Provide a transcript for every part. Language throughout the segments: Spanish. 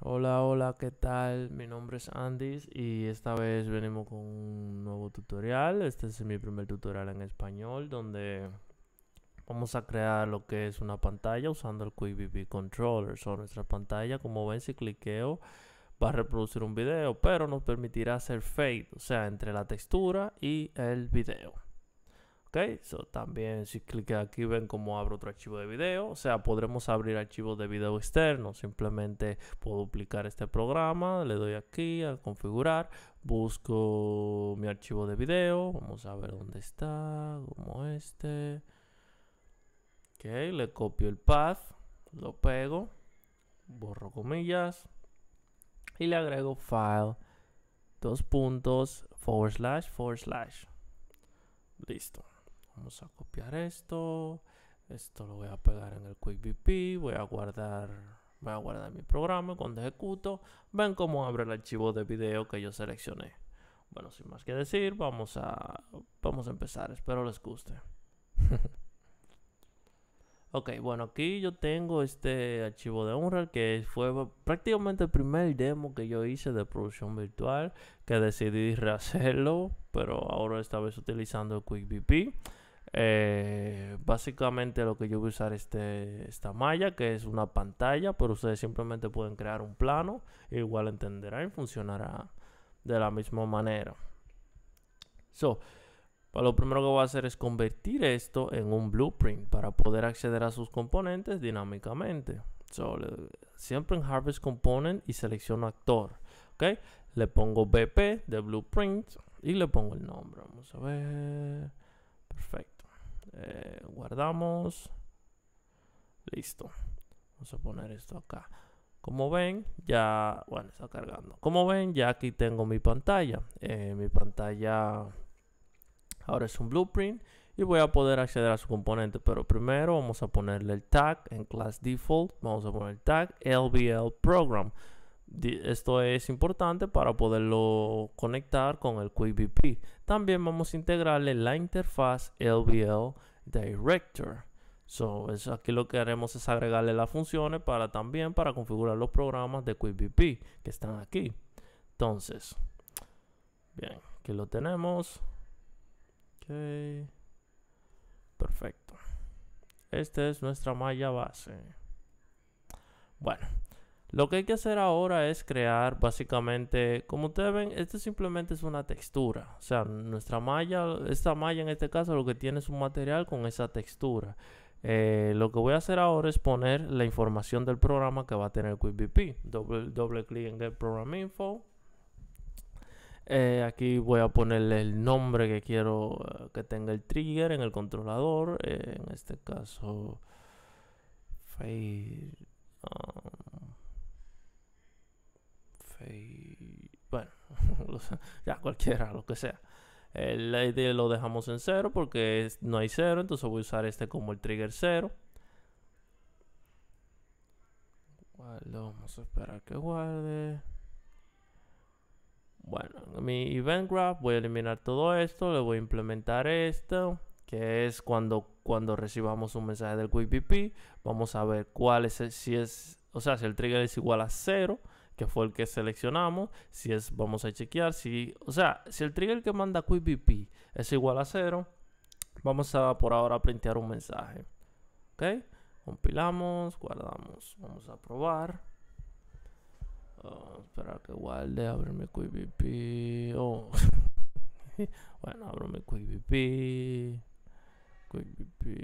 Hola, hola, ¿qué tal? Mi nombre es Andis y esta vez venimos con un nuevo tutorial. Este es mi primer tutorial en español donde vamos a crear lo que es una pantalla usando el QuickBB Controller. So, nuestra pantalla, como ven, si cliqueo va a reproducir un video, pero nos permitirá hacer fade, o sea, entre la textura y el video. Ok, también si clic aquí ven cómo abro otro archivo de video. O sea, podremos abrir archivos de video externo. Simplemente puedo duplicar este programa. Le doy aquí a configurar. Busco mi archivo de video. Vamos a ver dónde está. Como este. Ok, le copio el path. Lo pego. Borro comillas. Y le agrego file. Dos puntos. Forward slash. Forward slash. Listo. Vamos a copiar esto. Esto lo voy a pegar en el QuickVP. Voy a guardar, voy a guardar mi programa. Cuando ejecuto, ven cómo abre el archivo de video que yo seleccioné. Bueno, sin más que decir, vamos a, vamos a empezar. Espero les guste. ok, bueno, aquí yo tengo este archivo de Unreal que fue prácticamente el primer demo que yo hice de producción virtual que decidí rehacerlo, pero ahora esta vez utilizando el QuickVP. Eh, básicamente lo que yo voy a usar este, esta malla, que es una pantalla, pero ustedes simplemente pueden crear un plano, e igual entenderán y funcionará de la misma manera. So, lo primero que voy a hacer es convertir esto en un blueprint para poder acceder a sus componentes dinámicamente. So, siempre en Harvest Component y selecciono actor. Ok, Le pongo BP de blueprint y le pongo el nombre. Vamos a ver. Perfecto damos Listo. Vamos a poner esto acá. Como ven, ya, bueno, está cargando. Como ven, ya aquí tengo mi pantalla. Eh, mi pantalla ahora es un blueprint y voy a poder acceder a su componente. Pero primero vamos a ponerle el tag en class default. Vamos a poner el tag LBL program. Esto es importante para poderlo conectar con el QuickVP. También vamos a integrarle la interfaz LBL director. So, es, aquí lo que haremos es agregarle las funciones para también para configurar los programas de QuickBP que están aquí. Entonces, bien, que lo tenemos. Perfecto. Esta es nuestra malla base. Bueno, lo que hay que hacer ahora es crear básicamente, como ustedes ven, esto simplemente es una textura. O sea, nuestra malla, esta malla en este caso lo que tiene es un material con esa textura. Eh, lo que voy a hacer ahora es poner la información del programa que va a tener QuickBP. Doble, doble clic en Get Program Info. Eh, aquí voy a ponerle el nombre que quiero eh, que tenga el trigger en el controlador. en este caso, fade, ah, y bueno, ya cualquiera, lo que sea. El eh, ID lo dejamos en cero porque no hay cero, entonces voy a usar este como el trigger 0. vamos a esperar que guarde. Bueno, mi event graph voy a eliminar todo esto, le voy a implementar esto, que es cuando, cuando recibamos un mensaje del QPP, vamos a ver cuál es, si es, o sea, si el trigger es igual a cero que fue el que seleccionamos. Si es, vamos a chequear, si, o sea, si el trigger que manda QVP es igual a cero vamos a por ahora plantear un mensaje. ¿Ok? Compilamos, guardamos, vamos a probar. Oh, espera que guarde, abro mi Oh. bueno, abro mi QuickBP.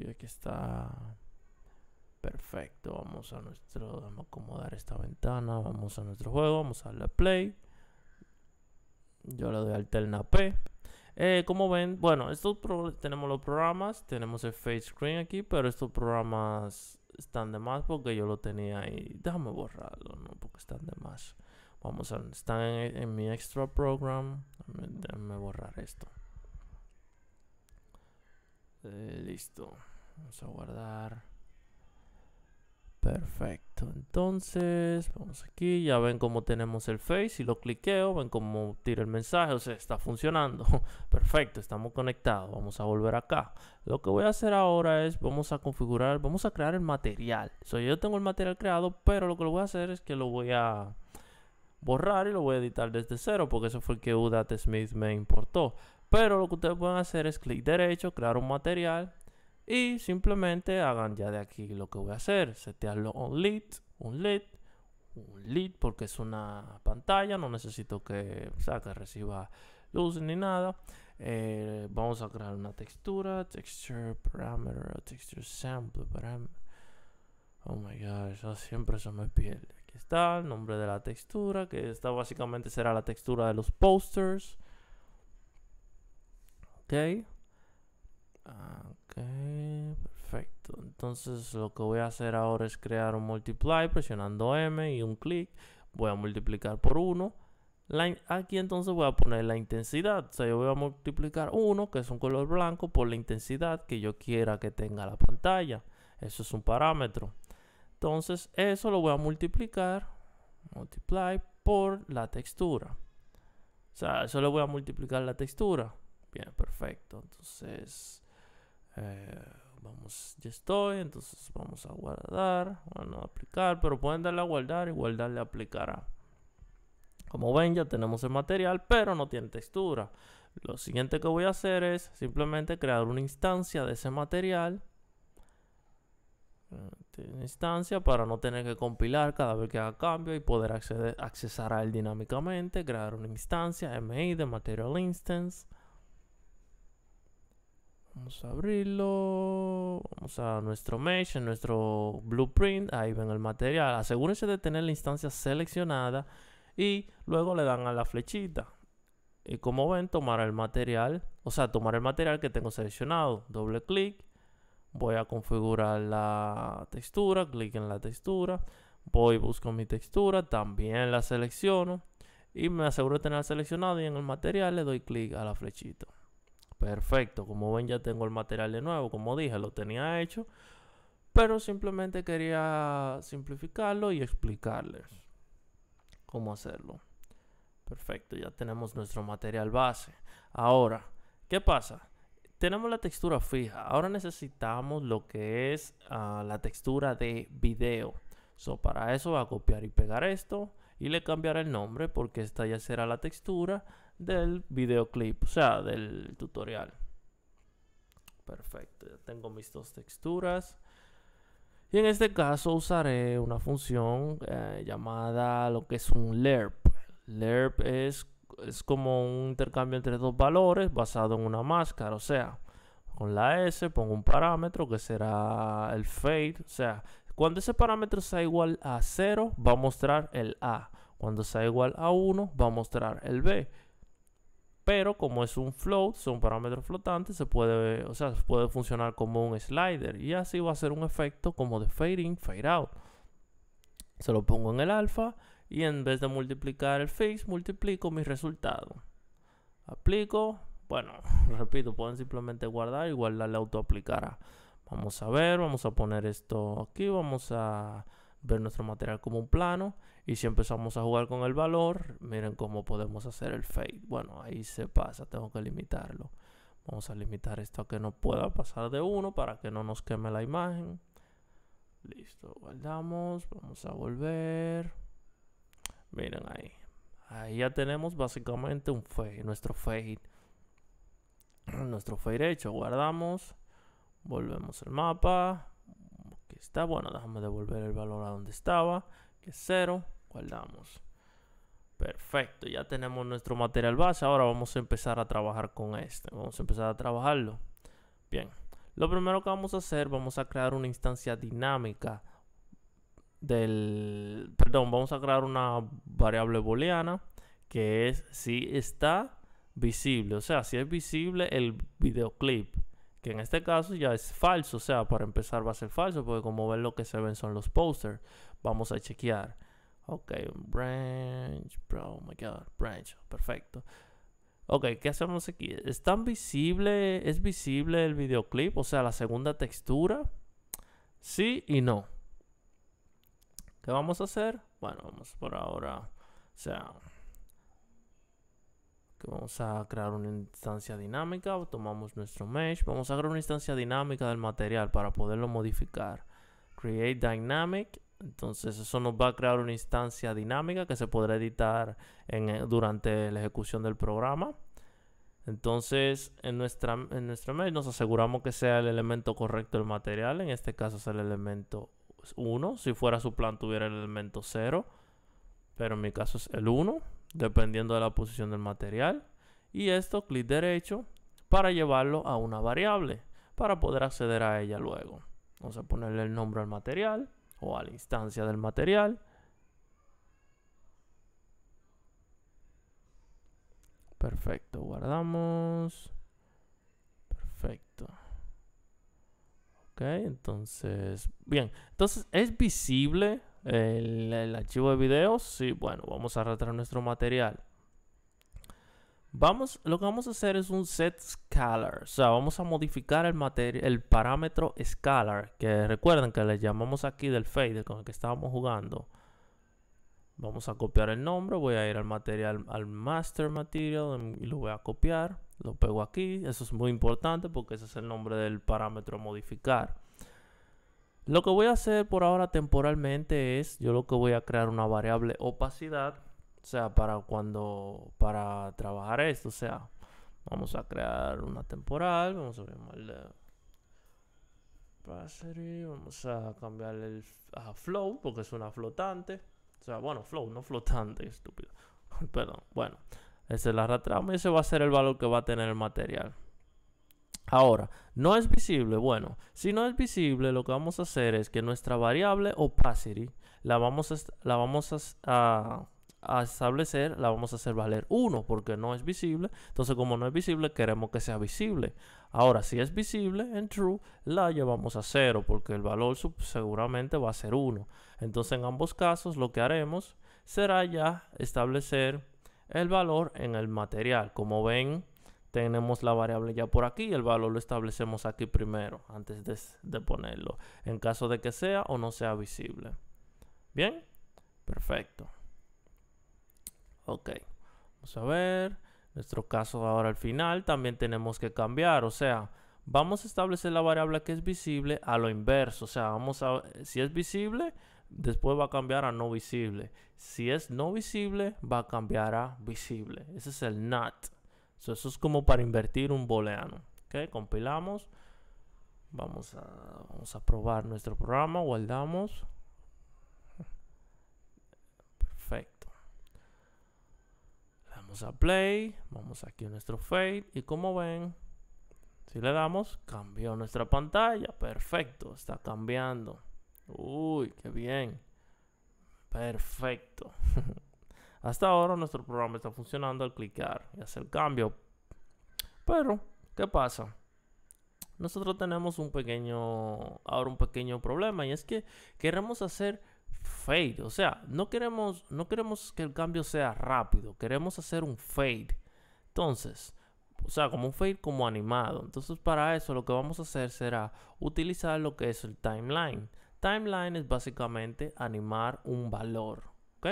aquí está. Perfecto, vamos a nuestro. Vamos a acomodar esta ventana. Vamos a nuestro juego. Vamos a darle play. Yo le doy alterna P. Eh, como ven, bueno, estos tenemos los programas. Tenemos el face screen aquí, pero estos programas están de más porque yo lo tenía ahí. Déjame borrarlo, ¿no? Porque están de más. Vamos a. Están en, mi extra program. Déjame, borrar esto. Eh, listo. Vamos a guardar. Perfecto, entonces vamos aquí, ya ven cómo tenemos el Face, si lo cliqueo, ven cómo tira el mensaje, o sea, está funcionando, perfecto, estamos conectados, vamos a volver acá. Lo que voy a hacer ahora es, vamos a configurar, vamos a crear el material. So, yo tengo el material creado, pero lo que lo voy a hacer es que lo voy a borrar y lo voy a editar desde cero, porque eso fue el que Udat Smith me importó. Pero lo que ustedes pueden hacer es clic derecho, crear un material, y simplemente hagan ya de aquí lo que voy a hacer, setearlo un lead, un lit un lead porque es una pantalla, no necesito que, reciba luz ni nada. Eh, vamos a crear una textura, texture parameter, texture sample parameter. Oh my god, eso siempre se me pierde. Aquí está el nombre de la textura, que esta básicamente será la textura de los posters. Ok. Ok, perfecto. Entonces lo que voy a hacer ahora es crear un multiply presionando M y un clic. Voy a multiplicar por 1. aquí entonces voy a poner la intensidad. O sea, yo voy a multiplicar 1, que es un color blanco, por la intensidad que yo quiera que tenga la pantalla. Eso es un parámetro. Entonces eso lo voy a multiplicar. Multiply por la textura. O sea, eso le voy a multiplicar la textura. Bien, perfecto. Entonces... Eh, vamos, ya estoy, entonces vamos a guardar, bueno, aplicar, pero pueden darle a guardar y guardarle a aplicará. Como ven, ya tenemos el material, pero no tiene textura. Lo siguiente que voy a hacer es simplemente crear una instancia de ese material. Una eh, instancia para no tener que compilar cada vez que haga cambio y poder acceder, accesar a él dinámicamente. Crear una instancia MI de Material Instance. Vamos a abrirlo. Vamos a nuestro mesh, nuestro blueprint. Ahí ven el material. Asegúrense de tener la instancia seleccionada y luego le dan a la flechita. Y como ven, tomar el material, o sea, tomar el material que tengo seleccionado. Doble clic. Voy a configurar la textura, clic en la textura. Voy, busco mi textura, también la selecciono. Y me aseguro de tenerla seleccionada y en el material le doy clic a la flechita. Perfecto, como ven ya tengo el material de nuevo, como dije, lo tenía hecho, pero simplemente quería simplificarlo y explicarles cómo hacerlo. Perfecto, ya tenemos nuestro material base. Ahora, ¿qué pasa? Tenemos la textura fija, ahora necesitamos lo que es ah, la textura de video. So, para eso voy a copiar y pegar esto y le cambiaré el nombre porque esta ya será la textura del videoclip, o sea, del tutorial. Perfecto, ya tengo mis dos texturas. Y en este caso usaré una función eh, llamada lo que es un lerp. Lerp es, es como un intercambio entre dos valores basado en una máscara, o sea, con la S pongo un parámetro que será el fade, o sea, cuando ese parámetro sea igual a 0 va a mostrar el A, cuando sea igual a 1 va a mostrar el B. Pero como es un float, son parámetros flotantes, se puede, o sea, puede funcionar como un slider. Y así va a ser un efecto como de fade in, fade out. Se lo pongo en el alfa y en vez de multiplicar el fix, multiplico mi resultado. Aplico, bueno, repito, pueden simplemente guardar y guardar la autoaplicará. Vamos a ver, vamos a poner esto aquí, vamos a ver nuestro material como un plano y si empezamos a jugar con el valor, miren cómo podemos hacer el fade. Bueno, ahí se pasa, tengo que limitarlo. Vamos a limitar esto a que no pueda pasar de uno para que no nos queme la imagen. Listo, guardamos, vamos a volver. Miren ahí. Ahí ya tenemos básicamente un fade, nuestro fade. Nuestro fade hecho, guardamos. Volvemos el mapa está. Bueno, déjame devolver el valor a donde estaba, que es 0. Guardamos. Perfecto, ya tenemos nuestro material base. Ahora vamos a empezar a trabajar con este. Vamos a empezar a trabajarlo. Bien, lo primero que vamos a hacer, vamos a crear una instancia dinámica del... Perdón, vamos a crear una variable booleana que es si está visible. O sea, si es visible el videoclip. Que en este caso ya es falso, o sea, para empezar va a ser falso, porque como ven lo que se ven son los posters. Vamos a chequear. Ok, branch, bro, oh my god, branch, perfecto. Ok, ¿qué hacemos aquí? ¿Es tan visible, es visible el videoclip? O sea, la segunda textura. Sí y no. ¿Qué vamos a hacer? Bueno, vamos por ahora, o sea, vamos a crear una instancia dinámica, tomamos nuestro mesh, vamos a crear una instancia dinámica del material para poderlo modificar. Create dynamic, entonces eso nos va a crear una instancia dinámica que se podrá editar eh, durante la ejecución del programa. Entonces en nuestra, en mesh nos aseguramos que sea el elemento correcto del material, en este caso es el elemento 1, si fuera su plan tuviera el elemento 0, pero en mi caso es el 1 dependiendo de la posición del material. Y esto, clic derecho, para llevarlo a una variable, para poder acceder a ella luego. Vamos a ponerle el nombre al material o a la instancia del material. Perfecto, guardamos. Perfecto. Ok, entonces, bien. Entonces, es visible el, archivo de videos. y bueno, vamos a arrastrar nuestro material. Vamos, lo que vamos a hacer es un set scalar, o sea, vamos a modificar el, el parámetro scalar, que recuerden que le llamamos aquí del fader con el que estábamos jugando. Vamos a copiar el nombre, voy a ir al material, al master material em, y lo voy a copiar, lo pego aquí, eso es muy importante porque ese es el nombre del parámetro modificar. Lo que voy a hacer por ahora temporalmente es, yo lo que voy a crear una variable opacidad, o sea, para cuando, para trabajar esto, o sea, vamos a crear una temporal, vamos a llamarle vamos a cambiar el flow, porque es una flotante, o sea, bueno, flow, no flotante, estúpido, perdón, bueno, ese es la y ese va a ser el valor que va a tener el material. Ahora, no es visible. Bueno, si no es visible, lo que vamos a hacer es que nuestra variable opacity la vamos a, establecer, la vamos a hacer valer 1 porque no es visible. Entonces, como no es visible, queremos que sea visible. Ahora, si es visible en true, la llevamos a 0 porque el valor seguramente va a ser 1. Entonces, en ambos casos, lo que haremos será ya establecer el valor en el material. Como ven, tenemos la variable ya por aquí el valor lo establecemos aquí primero antes de, ponerlo en caso de que sea o no sea visible bien perfecto ok vamos a ver nuestro caso ahora al final también tenemos que cambiar o sea vamos a establecer la variable que es visible a lo inverso o sea vamos a si es visible después va a cambiar a no visible si es no visible va a cambiar a visible ese es el not eso es como para invertir un booleano. ok? Compilamos. Vamos a, vamos a probar nuestro programa. Guardamos. Perfecto. Le damos a play. Vamos aquí a nuestro fade. Y como ven, si le damos, cambió nuestra pantalla. Perfecto. Está cambiando. Uy, qué bien. Perfecto. Hasta ahora nuestro programa está funcionando al clicar y hacer cambio. Pero, ¿qué pasa? Nosotros tenemos un pequeño, ahora un pequeño problema y es que queremos hacer fade, o sea, no queremos, no queremos que el cambio sea rápido, queremos hacer un fade. Entonces, o sea, como un fade como animado. Entonces, para eso lo que vamos a hacer será utilizar lo que es el timeline. Timeline es básicamente animar un valor, ¿ok?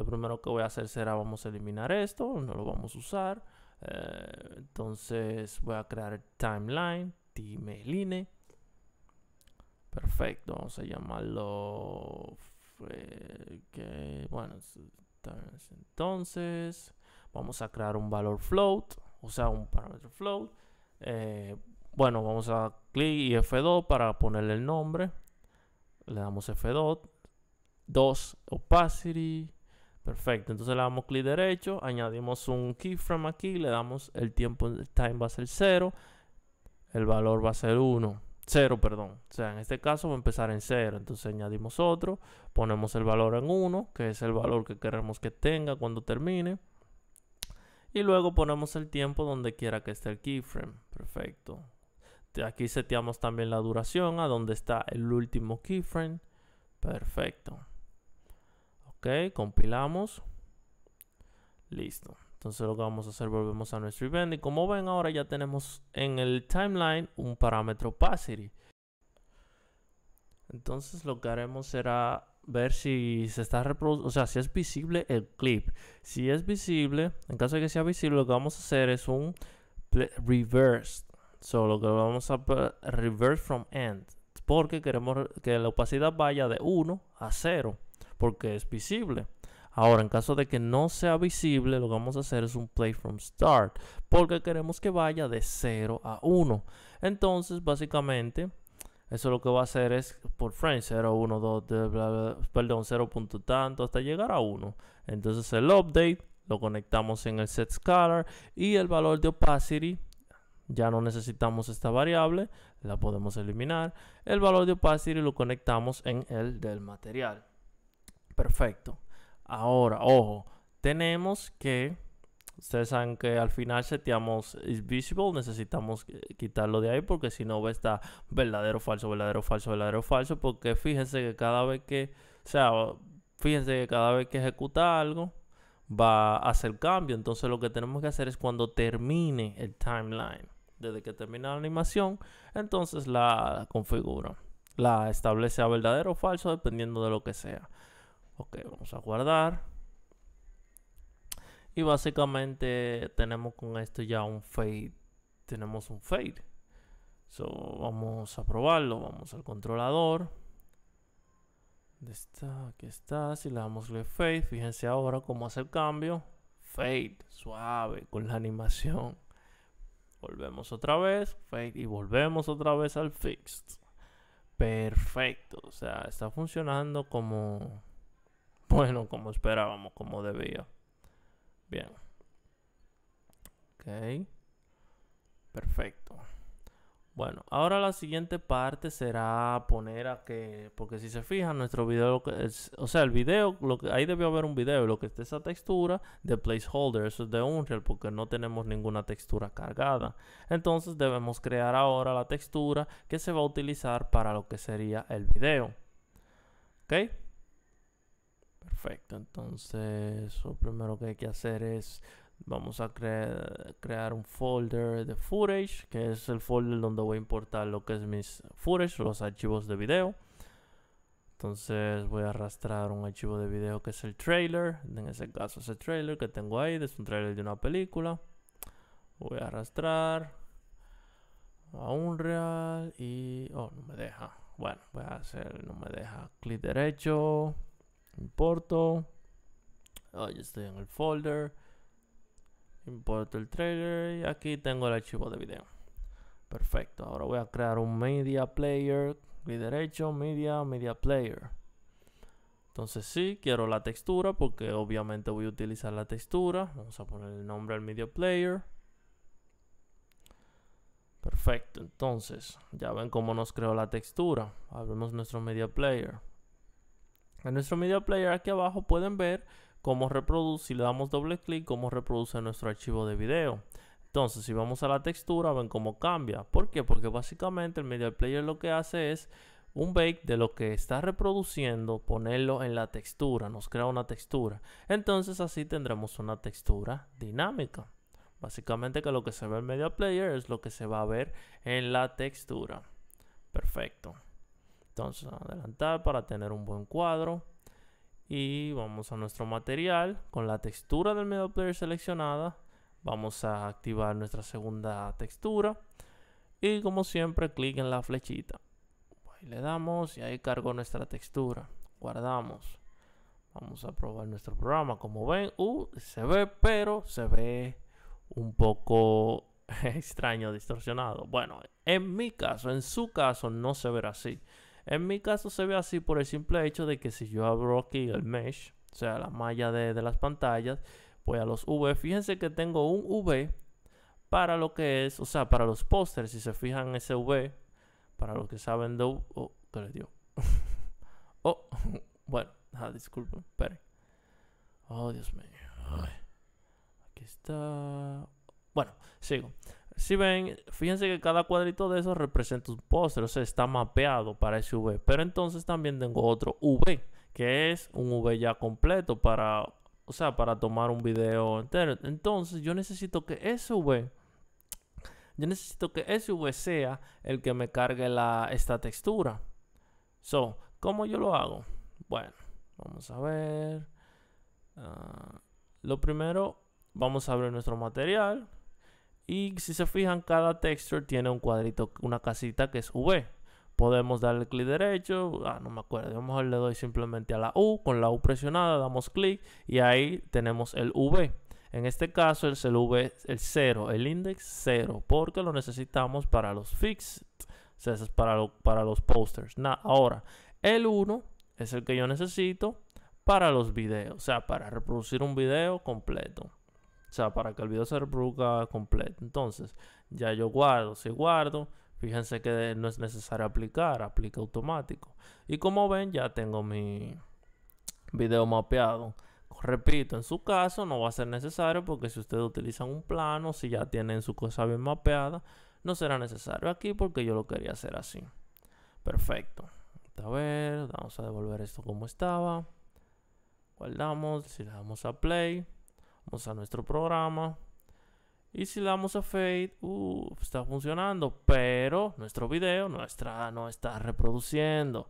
Lo primero que voy a hacer será vamos a eliminar esto, no lo vamos a usar. Eh, entonces voy a crear timeline, timeline. Perfecto, vamos a llamarlo... Eh, bueno, entonces vamos a crear un valor float, o sea, un parámetro float. Eh, bueno, vamos a clic y F2 para ponerle el nombre. Le damos F2, 2 opacity, Perfecto, entonces le damos clic derecho, añadimos un keyframe aquí, le damos el tiempo, el time va a ser 0, el valor va a ser 1, 0, perdón. O sea, en este caso va a empezar en 0, entonces añadimos otro, ponemos el valor en 1, que es el valor que queremos que tenga cuando termine. Y luego ponemos el tiempo donde quiera que esté el keyframe. Perfecto. Aquí seteamos también la duración a donde está el último keyframe. Perfecto. Ok, compilamos. Listo. Entonces lo que vamos a hacer, volvemos a nuestro event. Y como ven, ahora ya tenemos en el timeline un parámetro opacity. Entonces lo que haremos será ver si se está reproduciendo, o sea, si es visible el clip. Si es visible, en caso de que sea visible, lo que vamos a hacer es un reverse. Solo que vamos a reverse from end. Porque queremos que la opacidad vaya de 1 a 0 porque es visible. Ahora, en caso de que no sea visible, lo que vamos a hacer es un play from start, porque queremos que vaya de 0 a 1. Entonces, básicamente, eso lo que va a hacer es por frame 0, 1, 2, perdón, 0 tanto hasta llegar a 1. Entonces, el update lo conectamos en el set scalar y el valor de opacity ya no necesitamos esta variable, la podemos eliminar. El valor de opacity lo conectamos en el del material perfecto. Ahora, ojo, tenemos que, ustedes saben que al final seteamos is visible, necesitamos quitarlo de ahí porque si no está verdadero, falso, verdadero, falso, verdadero, falso, porque fíjense que cada vez que, o sea, fíjense que cada vez que ejecuta algo va a hacer cambio, entonces lo que tenemos que hacer es cuando termine el timeline, desde que termina la animación, entonces la configura, la establece a verdadero o falso dependiendo de lo que sea. Ok, vamos a guardar. Y básicamente tenemos con esto ya un fade. Tenemos un fade. So, vamos a probarlo. Vamos al controlador. ¿Dónde está? Aquí está. Si le damos le fade, fíjense ahora cómo hace el cambio. Fade, suave, con la animación. Volvemos otra vez, fade y volvemos otra vez al fixed. Perfecto, o sea, está funcionando como bueno, como esperábamos, como debía. Bien. Ok. Perfecto. Bueno, ahora la siguiente parte será poner a que, porque si se fijan, nuestro video, es, o sea, el video, lo que, ahí debió haber un video, lo que está esa textura de placeholder, eso es de Unreal, porque no tenemos ninguna textura cargada. Entonces debemos crear ahora la textura que se va a utilizar para lo que sería el video. ¿Ok? Perfecto, entonces lo primero que hay que hacer es, vamos a crear un folder de footage, que es el folder donde voy a importar lo que es mis footage, los archivos de video. Entonces voy a arrastrar un archivo de video que es el trailer, en ese caso es el trailer que tengo ahí, es un trailer de una película. Voy a arrastrar a un real y... oh, no me deja. Bueno, voy a hacer, no me deja, clic derecho, Importo. Oh, estoy en el folder. Importo el trailer y aquí tengo el archivo de video. Perfecto. Ahora voy a crear un media player. Clic derecho, media, media player. Entonces sí, quiero la textura porque obviamente voy a utilizar la textura. Vamos a poner el nombre al media player. Perfecto, entonces ya ven cómo nos creó la textura. Abrimos nuestro media player. En nuestro media player aquí abajo pueden ver cómo reproduce, si le damos doble clic, cómo reproduce nuestro archivo de video. Entonces, si vamos a la textura, ven cómo cambia. ¿Por qué? Porque básicamente el media player lo que hace es un bake de lo que está reproduciendo, ponerlo en la textura, nos crea una textura. Entonces así tendremos una textura dinámica. Básicamente que lo que se ve en media player es lo que se va a ver en la textura. Perfecto a adelantar para tener un buen cuadro. Y vamos a nuestro material con la textura del medio player seleccionada. Vamos a activar nuestra segunda textura. Y como siempre, clic en la flechita. le damos y ahí cargo nuestra textura. Guardamos. Vamos a probar nuestro programa. Como ven, uh, se ve, pero se ve un poco extraño, distorsionado. Bueno, en mi caso, en su caso, no se verá así. En mi caso se ve así por el simple hecho de que si yo abro aquí el mesh, o sea, la malla de, las pantallas, voy a los V. Fíjense que tengo un V para lo que es, o sea, para los pósters. Si se fijan ese V, para los que saben de... Oh, ¿qué les dio? oh, bueno, ah, disculpen, esperen. Oh, Dios mío. Aquí está. Bueno, sigo. Si ven, fíjense que cada cuadrito de esos representa un póster, o sea, está mapeado para ese V. Pero entonces también tengo otro V, que es un V ya completo para, o sea, para tomar un video entero. Entonces yo necesito que ese V, yo necesito que ese V sea el que me cargue la, esta textura. So, ¿cómo yo lo hago? Bueno, vamos a ver. Ah, lo primero, vamos a abrir nuestro material y si se fijan, cada texture tiene un cuadrito, una casita que es V. Podemos darle clic derecho, ah, no me acuerdo, a lo mejor le doy simplemente a la U, con la U presionada damos clic y ahí tenemos el V. En este caso es el V, el 0, el index 0, porque lo necesitamos para los fix. o sea, es para, para los posters. nada ahora, el 1 es el que yo necesito para los videos, o sea, para reproducir un video completo. O sea, para que el video se reproduzca completo. Entonces, ya yo guardo, si guardo, fíjense que no es necesario aplicar, aplica automático. Y como ven, ya tengo mi video mapeado. Repito, en su caso no va a ser necesario porque si ustedes utilizan un plano, si ya tienen su cosa bien mapeada, no será necesario aquí porque yo lo quería hacer así. Perfecto. A ver, vamos a devolver esto como estaba. Guardamos, si le damos a play. Vamos a nuestro programa. Y si le damos a Fade, uh, está funcionando, pero nuestro video nuestra no está reproduciendo.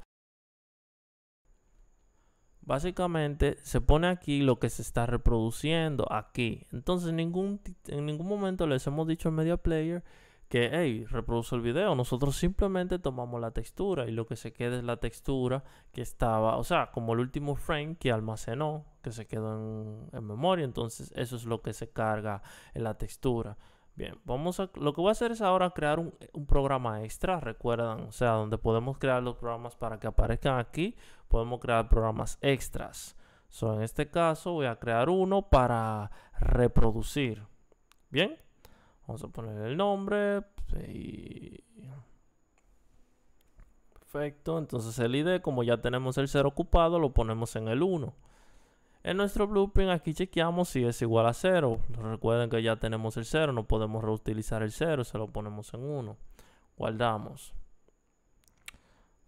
Básicamente se pone aquí lo que se está reproduciendo aquí. Entonces ningún, en ningún momento les hemos dicho al media player que, hey, reproduce el video. Nosotros simplemente tomamos la textura y lo que se queda es la textura que estaba, o sea, como el último frame que almacenó, que se quedó en, memoria. Entonces, eso es lo que se carga en la textura. Bien, vamos a, lo que voy a hacer es ahora crear un, programa extra, recuerdan, o sea, donde podemos crear los programas para que aparezcan aquí, podemos crear programas extras. So, en este caso voy a crear uno para reproducir. Bien. Vamos a poner el nombre. Pues, Perfecto. Entonces el ID, como ya tenemos el 0 ocupado, lo ponemos en el 1. En nuestro blueprint aquí chequeamos si es igual a 0. Recuerden que ya tenemos el 0, no podemos reutilizar el 0, se lo ponemos en 1. Guardamos.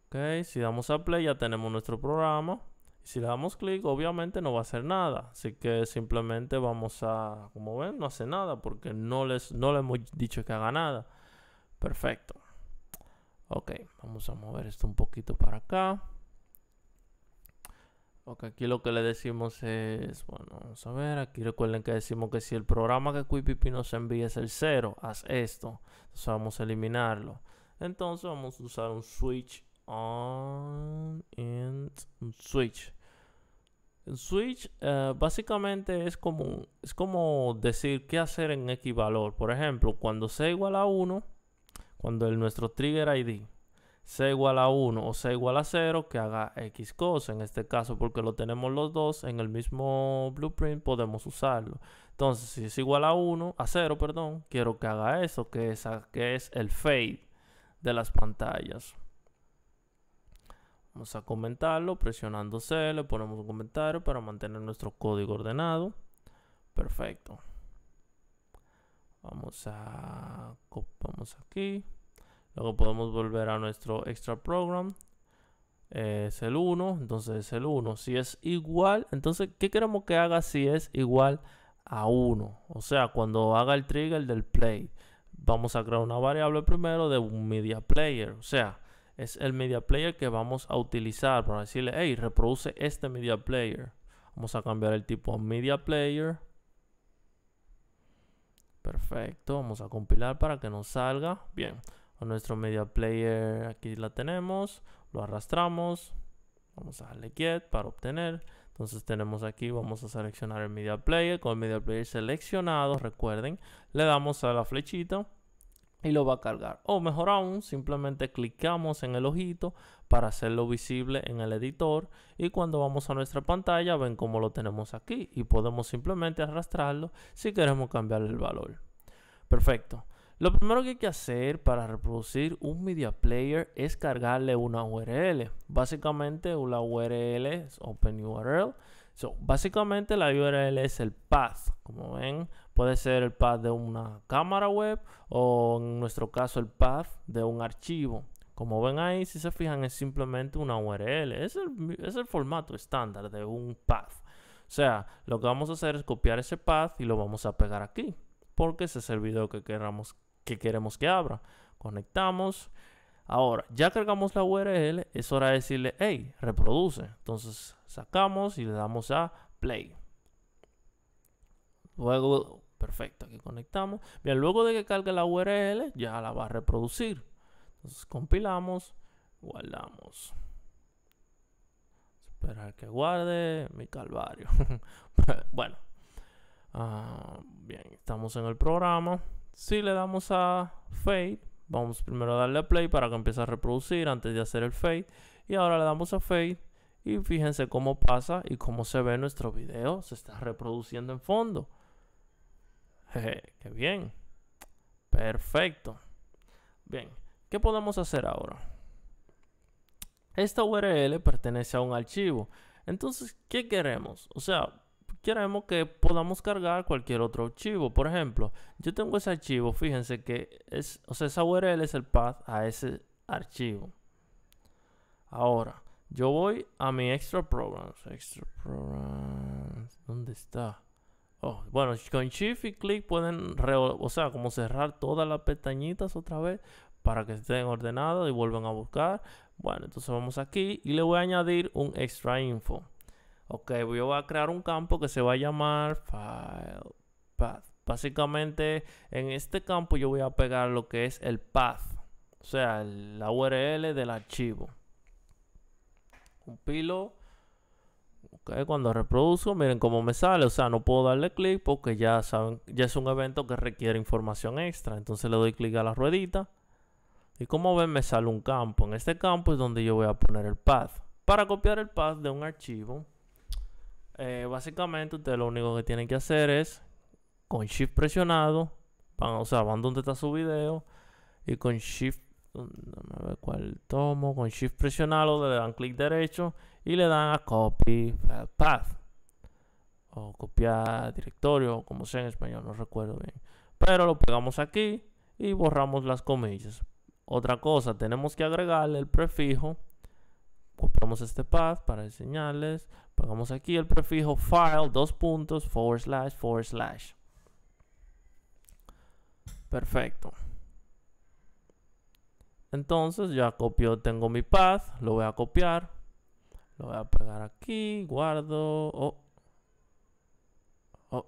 Ok, si damos a play ya tenemos nuestro programa si le damos clic, obviamente no va a hacer nada. Así que simplemente vamos a, como ven, no hace nada porque no, les, no le hemos dicho que haga nada. Perfecto. Ok, vamos a mover esto un poquito para acá. Ok, aquí lo que le decimos es, bueno, vamos a ver, aquí recuerden que decimos que si el programa que QPP nos envía es el 0, haz esto. Entonces vamos a eliminarlo. Entonces vamos a usar un switch on en switch. Switch eh, básicamente es como, es como decir qué hacer en X valor. Por ejemplo, cuando c igual a 1, cuando nuestro trigger ID sea igual a 1 o sea igual a 0, que haga X cosa. En este caso, porque lo tenemos los dos en el mismo blueprint, podemos usarlo. Entonces, si es igual a 1, a 0, perdón, quiero que haga eso, que que es el fade de las pantallas. Vamos a comentarlo presionando C, le ponemos un comentario para mantener nuestro código ordenado. Perfecto. Vamos a vamos aquí. Luego podemos volver a nuestro extra program. Eh, es el 1, entonces es el 1. Si es igual, entonces, ¿qué queremos que haga si es igual a 1? O sea, cuando haga el trigger del play, vamos a crear una variable primero de un media player. O sea, es el media player que vamos a utilizar para decirle, hey, reproduce este media player. Vamos a cambiar el tipo a media player. Perfecto, vamos a compilar para que nos salga. Bien, nuestro media player aquí la tenemos, lo arrastramos. Vamos a darle get para obtener. Entonces tenemos aquí, vamos a seleccionar el media player. Con el media player seleccionado, recuerden, le damos a la flechita y lo va a cargar. O mejor aún, simplemente clicamos en el ojito para hacerlo visible en el editor y cuando vamos a nuestra pantalla ven cómo lo tenemos aquí y podemos simplemente arrastrarlo si queremos cambiar el valor. Perfecto. Lo primero que hay que hacer para reproducir un media player es cargarle una URL. Básicamente una URL es Open URL básicamente la URL es el path, como ven, puede ser el path de una cámara web o en nuestro caso el path de un archivo. Como ven ahí, si se fijan, es simplemente una URL, es el, formato estándar de un path. O sea, lo que vamos a hacer es copiar ese path y lo vamos a pegar aquí, porque ese es el video que, queramos, que queremos que abra. Conectamos. Ahora, ya cargamos la URL, es hora de decirle, hey, reproduce. Entonces Sacamos y le damos a play. Luego, perfecto, aquí conectamos. Bien, luego de que cargue la URL, ya la va a reproducir. Entonces compilamos, guardamos. Esperar que guarde mi calvario. bueno, ah, bien, estamos en el programa. Si le damos a fade, vamos primero a darle a play para que empiece a reproducir antes de hacer el fade. Y ahora le damos a fade y fíjense cómo pasa y cómo se ve nuestro video. Se está reproduciendo en fondo. Jeje, qué bien. Perfecto. Bien, ¿qué podemos hacer ahora? Esta URL pertenece a un archivo. Entonces, ¿qué queremos? O sea, queremos que podamos cargar cualquier otro archivo. Por ejemplo, yo tengo ese archivo, fíjense que es, esa URL es el path a ese archivo. Ahora, yo voy a mi Extra Programs. Extra Programs. ¿Dónde está? Oh, bueno, con Shift y clic pueden, o sea, como cerrar todas las pestañitas otra vez para que estén ordenadas y vuelvan a buscar. Bueno, entonces vamos aquí y le voy a añadir un extra info. Ok, voy a crear un campo que se va a llamar file path. Básicamente en este campo yo voy a pegar lo que es el path, o sea, la URL del archivo pilo Ok, cuando reproduzco, miren cómo me sale. O sea, no puedo darle clic porque ya saben, ya es un evento que requiere información extra. Entonces le doy clic a la ruedita. Y como ven, me sale un campo. En este campo es donde yo voy a poner el path. Para copiar el path de un archivo, eh, básicamente ustedes lo único que tienen que hacer es con Shift presionado, o sea, van donde está su video y con Shift me ve cuál tomo. Con Shift presionado le dan clic derecho y le dan a Copy Path. O copiar directorio, como sea en español, no recuerdo bien. Pero lo pegamos aquí y borramos las comillas. Otra cosa, tenemos que agregarle el prefijo. Copiamos este path para enseñarles. Pegamos aquí el prefijo file, dos puntos, forward slash, forward slash. Perfecto. Entonces ya copio, tengo mi path, lo voy a copiar, lo voy a pegar aquí, guardo, oh, oh,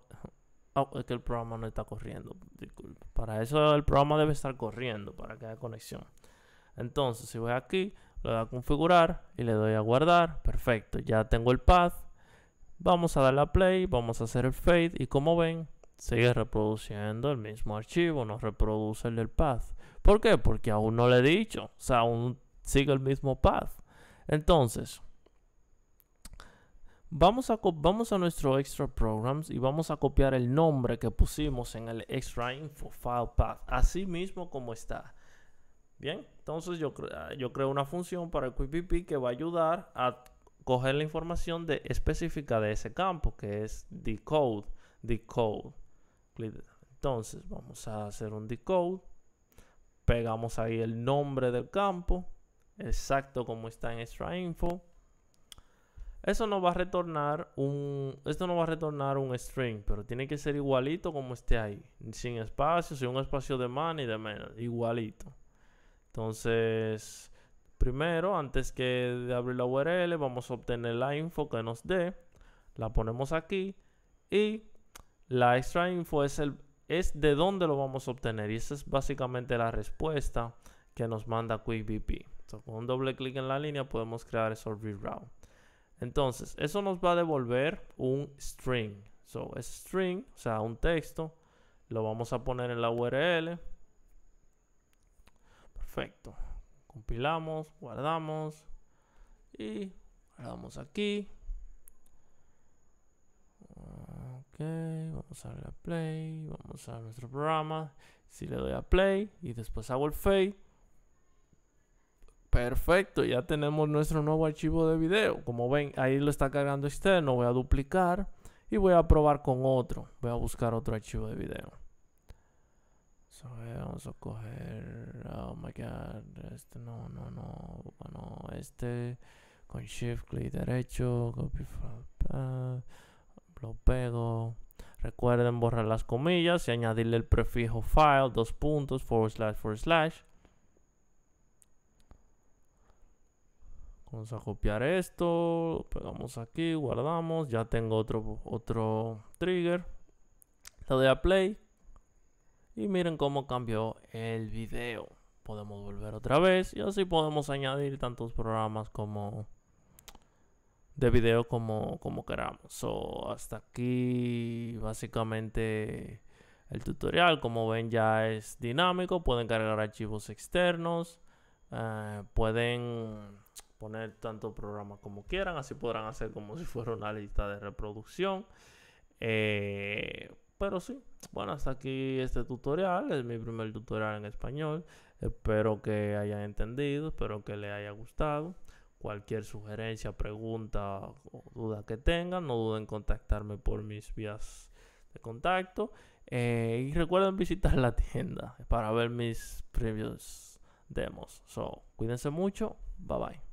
oh, es que el programa no está corriendo, disculpe, para eso el programa debe estar corriendo, para que haya conexión. Entonces si voy aquí, lo voy a configurar y le doy a guardar, perfecto, ya tengo el path, vamos a darle a play, vamos a hacer el fade y como ven, sigue reproduciendo el mismo archivo, nos reproduce el del path. ¿Por qué? Porque aún no le he dicho. O sea, aún sigue el mismo path. Entonces, vamos a, vamos a nuestro extra programs y vamos a copiar el nombre que pusimos en el extra info file path. Así mismo como está. Bien, entonces yo, ah, yo creo una función para el QPP que va a ayudar a coger la información de, específica de ese campo que es decode. Decode. Entonces vamos a hacer un decode Pegamos ahí el nombre del campo, exacto como está en extra info. Eso nos va a retornar un, esto nos va a retornar un string, pero tiene que ser igualito como esté ahí, sin espacios, sin un espacio de más ni de menos, igualito. Entonces, primero, antes que de abrir la URL, vamos a obtener la info que nos dé, la ponemos aquí y la extra info es el es de dónde lo vamos a obtener. Y esa es básicamente la respuesta que nos manda QuickBP. con un doble clic en la línea podemos crear esos reroute. Entonces, eso nos va a devolver un string. So, string, o sea, un texto, lo vamos a poner en la URL. Perfecto. Compilamos, guardamos y guardamos aquí. Ok, vamos a darle a play, vamos a nuestro programa. Si le doy a play y después hago el fade. Perfecto, ya tenemos nuestro nuevo archivo de video. Como ven, ahí lo está cargando externo. Voy a duplicar y voy a probar con otro. Voy a buscar otro archivo de video. vamos a coger... Oh my god, este no, no, no. este con shift clic derecho, copy lo pego. Recuerden borrar las comillas y añadirle el prefijo file, dos puntos, forward slash, forward slash. Vamos a copiar esto, pegamos aquí, guardamos. Ya tengo otro, otro trigger. Le de a play. Y miren cómo cambió el video. Podemos volver otra vez y así podemos añadir tantos programas como de video como, como queramos. o hasta aquí básicamente el tutorial. Como ven ya es dinámico. Pueden cargar archivos externos. Eh, pueden poner tanto programa como quieran. Así podrán hacer como si fuera una lista de reproducción. Eh, pero sí, bueno, hasta aquí este tutorial. Es mi primer tutorial en español. Espero que hayan entendido. Espero que les haya gustado. Cualquier sugerencia, pregunta o duda que tengan, no duden en contactarme por mis vías de contacto. Eh, y recuerden visitar la tienda para ver mis previos demos. So, cuídense mucho. Bye bye.